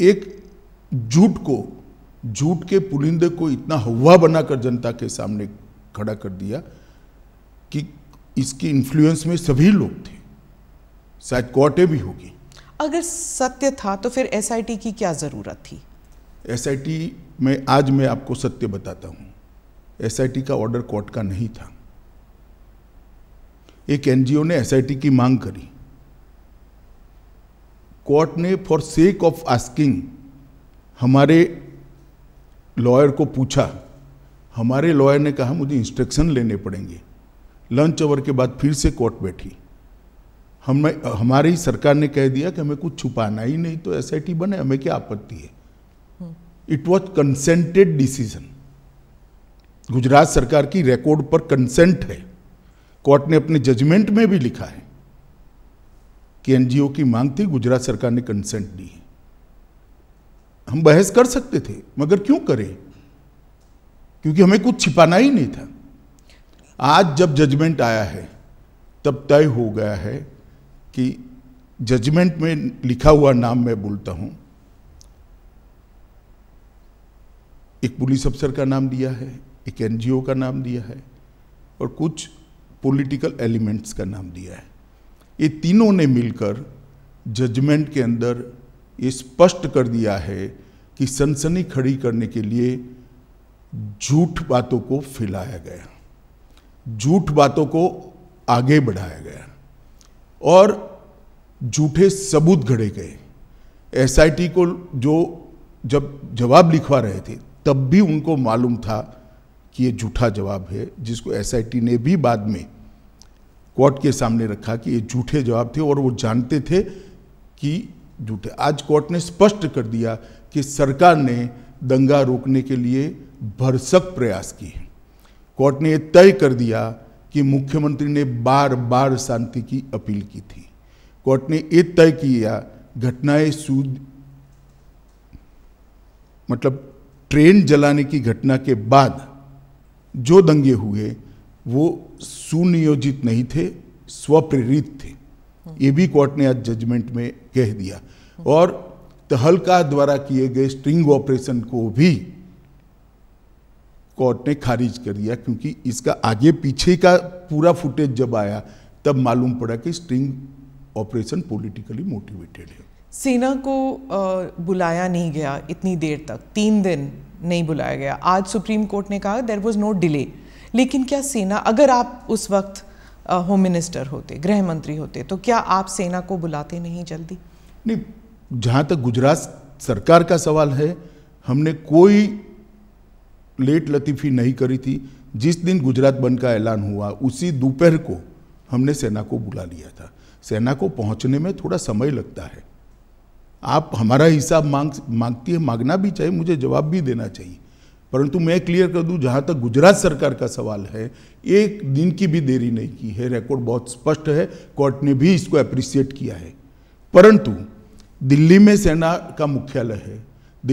एक झूठ को झूठ के पुलिंदे को इतना हवा बनाकर जनता के सामने खड़ा कर दिया कि इसकी इन्फ्लुएंस में सभी लोग थे शायद कोर्टें भी होगी अगर सत्य था तो फिर एसआईटी की क्या ज़रूरत थी एसआईटी में आज मैं आपको सत्य बताता हूं एसआईटी का ऑर्डर कोर्ट का नहीं था एक एनजीओ ने एसआईटी की मांग करी कोर्ट ने फॉर सेक ऑफ आस्किंग हमारे लॉयर को पूछा हमारे लॉयर ने कहा मुझे इंस्ट्रक्शन लेने पड़ेंगे लंच ओवर के बाद फिर से कोर्ट बैठी हमें हमारी सरकार ने कह दिया कि हमें कुछ छुपाना ही नहीं तो एस बने हमें क्या आपत्ति है it was consented decision Gujarat सरकार की रिकॉर्ड पर कंसेंट है कोर्ट ने अपने जजमेंट में भी लिखा है कि एनजीओ की मांग थी गुजरात सरकार ने कंसेंट दी हम बहस कर सकते थे मगर क्यों करें क्योंकि हमें कुछ छिपाना ही नहीं था आज जब जजमेंट आया है तब तय हो गया है कि जजमेंट में लिखा हुआ नाम मैं बोलता हूं एक पुलिस अफसर का नाम दिया है एक एनजीओ का नाम दिया है और कुछ पॉलिटिकल एलिमेंट्स का नाम दिया है ये तीनों ने मिलकर जजमेंट के अंदर ये स्पष्ट कर दिया है कि सनसनी खड़ी करने के लिए झूठ बातों को फैलाया गया झूठ बातों को आगे बढ़ाया गया और झूठे सबूत घड़े गए एसआईटी को जो जब जवाब लिखवा रहे थे तब भी उनको मालूम था कि ये झूठा जवाब है जिसको एसआईटी ने भी बाद में कोर्ट के सामने रखा कि ये झूठे जवाब थे और वो जानते थे कि झूठे आज कोर्ट ने स्पष्ट कर दिया कि सरकार ने दंगा रोकने के लिए भरसक प्रयास किए कोर्ट ने यह तय कर दिया कि मुख्यमंत्री ने बार बार शांति की अपील की थी कोर्ट ने यह तय किया घटनाएं सूद मतलब ट्रेन जलाने की घटना के बाद जो दंगे हुए वो सुनियोजित नहीं थे स्वप्रेरित थे ये भी कोर्ट ने आज जजमेंट में कह दिया और तहलका द्वारा किए गए स्ट्रिंग ऑपरेशन को भी कोर्ट ने खारिज कर दिया क्योंकि इसका आगे पीछे का पूरा फुटेज जब आया तब मालूम पड़ा कि स्ट्रिंग ऑपरेशन पॉलिटिकली मोटिवेटेड है सेना को बुलाया नहीं गया इतनी देर तक तीन दिन नहीं बुलाया गया आज सुप्रीम कोर्ट ने कहा देर वॉज नो डिले लेकिन क्या सेना अगर आप उस वक्त होम मिनिस्टर होते गृह मंत्री होते तो क्या आप सेना को बुलाते नहीं जल्दी नहीं जहाँ तक गुजरात सरकार का सवाल है हमने कोई लेट लतीफ़ी नहीं करी थी जिस दिन गुजरात बंद का ऐलान हुआ उसी दोपहर को हमने सेना को बुला लिया था सेना को पहुंचने में थोड़ा समय लगता है आप हमारा हिसाब मांग मांगती है मांगना भी चाहिए मुझे जवाब भी देना चाहिए परंतु मैं क्लियर कर दूं जहां तक गुजरात सरकार का सवाल है एक दिन की भी देरी नहीं की है रिकॉर्ड बहुत स्पष्ट है कोर्ट ने भी इसको अप्रिसिएट किया है परंतु दिल्ली में सेना का मुख्यालय है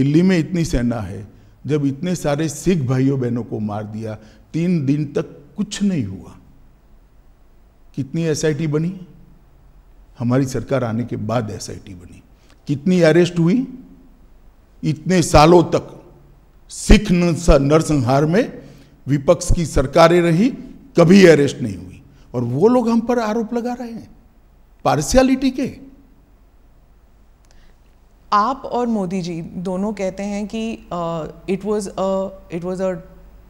दिल्ली में इतनी सेना है जब इतने सारे सिख भाइयों बहनों को मार दिया तीन दिन तक कुछ नहीं हुआ कितनी एसआईटी बनी हमारी सरकार आने के बाद एसआईटी बनी कितनी अरेस्ट हुई इतने सालों तक सिख नरसंहार में विपक्ष की सरकारें रही कभी अरेस्ट नहीं हुई और वो लोग हम पर आरोप लगा रहे हैं पार्शियलिटी के आप और मोदी जी दोनों कहते हैं कि it was a it was a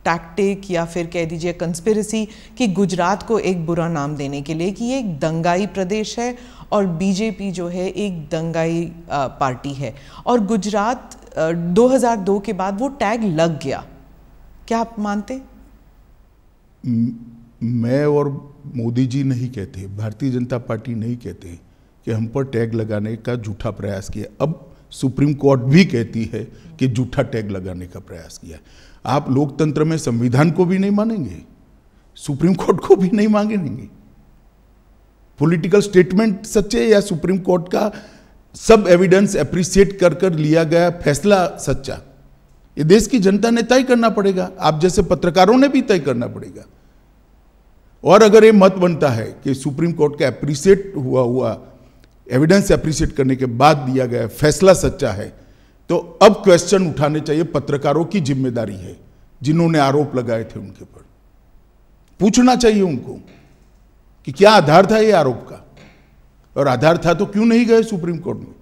tactic या फिर कह दीजिए कंस्पिरेसी कि गुजरात को एक बुरा नाम देने के लिए कि ये एक दंगाई प्रदेश है और बीजेपी जो है एक दंगाई पार्टी है और गुजरात 2002 के बाद वो टैग लग गया क्या आप मानते मैं और मोदी जी नहीं कहते भारतीय जनता पार्टी नहीं कहते कि हम पर टैग लगाने का झूठा प्रयास किया अब सुप्रीम कोर्ट भी कहती है कि झूठा टैग लगाने का प्रयास किया आप लोकतंत्र में संविधान को भी नहीं मानेंगे सुप्रीम कोर्ट को भी नहीं मांगेंगे पॉलिटिकल स्टेटमेंट सच्चे या सुप्रीम कोर्ट का सब एविडेंस एप्रिसिएट कर कर लिया गया फैसला सच्चा ये देश की जनता ने तय करना पड़ेगा आप जैसे पत्रकारों ने भी तय करना पड़ेगा और अगर ये मत बनता है कि सुप्रीम कोर्ट का एप्रिसिएट हुआ हुआ एविडेंस एप्रिसिएट करने के बाद दिया गया फैसला सच्चा है तो अब क्वेश्चन उठाने चाहिए पत्रकारों की जिम्मेदारी है जिन्होंने आरोप लगाए थे उनके पर पूछना चाहिए उनको कि क्या आधार था ये आरोप का और आधार था तो क्यों नहीं गए सुप्रीम कोर्ट में